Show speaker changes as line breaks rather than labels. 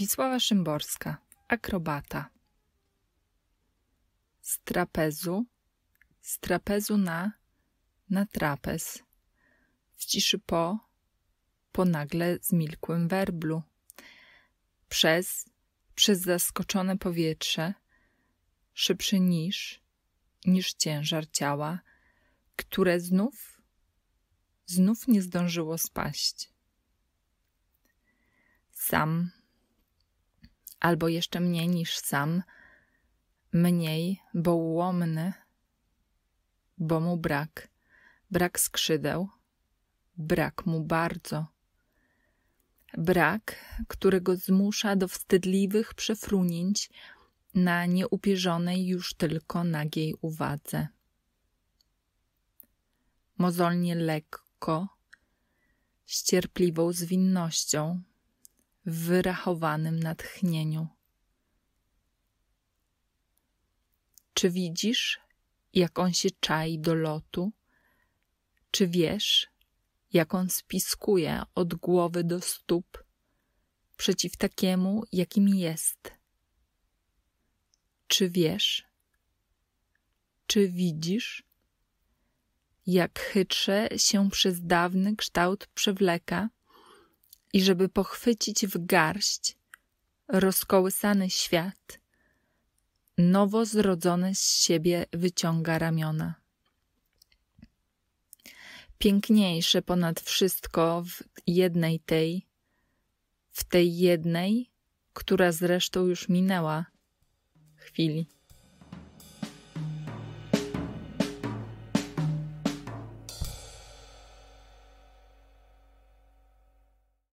Wisława Szymborska, akrobata. Z trapezu, z trapezu na, na trapez. W ciszy po, po nagle zmilkłym werblu. Przez, przez zaskoczone powietrze, szybszy niż, niż ciężar ciała, które znów, znów nie zdążyło spaść. Sam albo jeszcze mniej niż sam, mniej, bo ułomny, bo mu brak, brak skrzydeł, brak mu bardzo. Brak, który go zmusza do wstydliwych przefrunięć na nieupierzonej już tylko nagiej uwadze. Mozolnie lekko, z cierpliwą zwinnością wyrachowanym natchnieniu. Czy widzisz, jak on się czai do lotu? Czy wiesz, jak on spiskuje od głowy do stóp przeciw takiemu, jakim jest? Czy wiesz? Czy widzisz? Jak chytrze się przez dawny kształt przewleka? i żeby pochwycić w garść rozkołysany świat, nowo zrodzone z siebie wyciąga ramiona. Piękniejsze ponad wszystko w jednej tej, w tej jednej, która zresztą już minęła chwili.